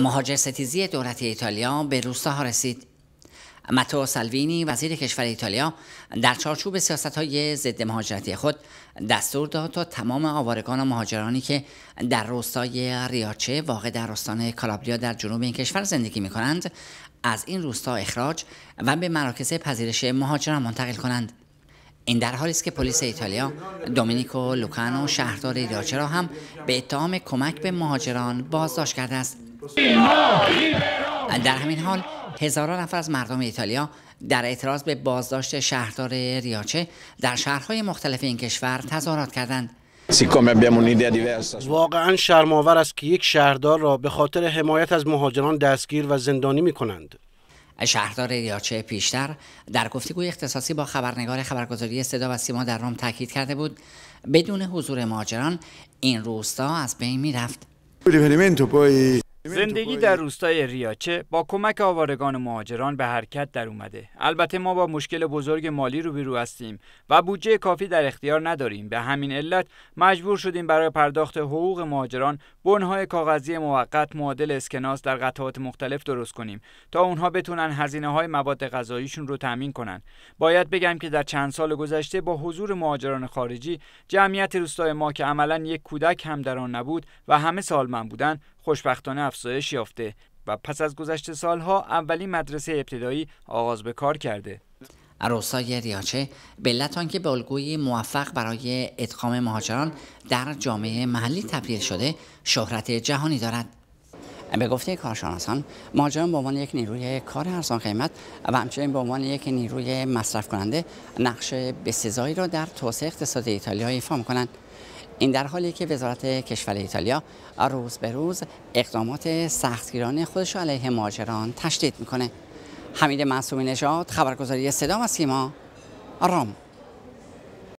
مهاجر ستیزی دولت ایتالیا به ها رسید متو سالوینی وزیر کشور ایتالیا در چارچوب سیاست های ضد مهاجرتی خود دستور داد تا تمام آوارگان و مهاجرانی که در روستای ریاچه واقع در استان کالابریا در جنوب این کشور زندگی می کنند از این روستا اخراج و به مراکز پذیرش مهاجران منتقل کنند این در حالی است که پلیس ایتالیا دومینیکو لوکانو شهردار ریاچه را هم به اتهام کمک به مهاجران بازداشت کرده است در همین حال هزاران نفر از مردم ایتالیا در اعتراض به بازداشت شهردار ریاچه در شهرهای مختلف این کشور تظاهرات کردند واقعا شرمآور است که یک شهردار را به خاطر حمایت از مهاجران دستگیر و زندانی می کنند. شهردار ریاچه پیشتر در گفتگوی اختصاصی با خبرنگار خبرگزاری صدا و سیما در روم تاکید کرده بود بدون حضور ماجران این روستا از بین رفت زندگی در روستای ریاچه با کمک آوارگان مهاجران به حرکت در اومده. البته ما با مشکل بزرگ مالی روبرو هستیم و بودجه کافی در اختیار نداریم. به همین علت مجبور شدیم برای پرداخت حقوق مهاجران بنهای کاغذی موقت معادل اسکناس در قطعات مختلف درست کنیم تا اونها بتونن هزینه های مواد غذاییشون رو تامین کنن. باید بگم که در چند سال گذشته با حضور مهاجران خارجی جمعیت روستای ما که عملا یک کودک هم در آن نبود و همه سالمن بودن خوشبختانه افزایش یافته و پس از گذشت سالها اولین مدرسه ابتدایی آغاز به کار کرده. روستای ریاچه به که آنکه به موفق برای ادخام مهاجران در جامعه محلی تبدیل شده شهرت جهانی دارد به گفته کارشناسان مهاجران به عنوان یک نیروی کار ارزان قیمت و همچنین به عنوان یک نیروی مصرف کننده نقش بسزایی را در توسعه اقتصاد ایتالیا ایفا می‌کنند این در حالی که وزارت کشور ایتالیا روز به روز اقدامات سختگیرانه خودش علیه مهاجران تشدید میکنه حمید معصومی نژاد خبرگزاری صدا و سیما رام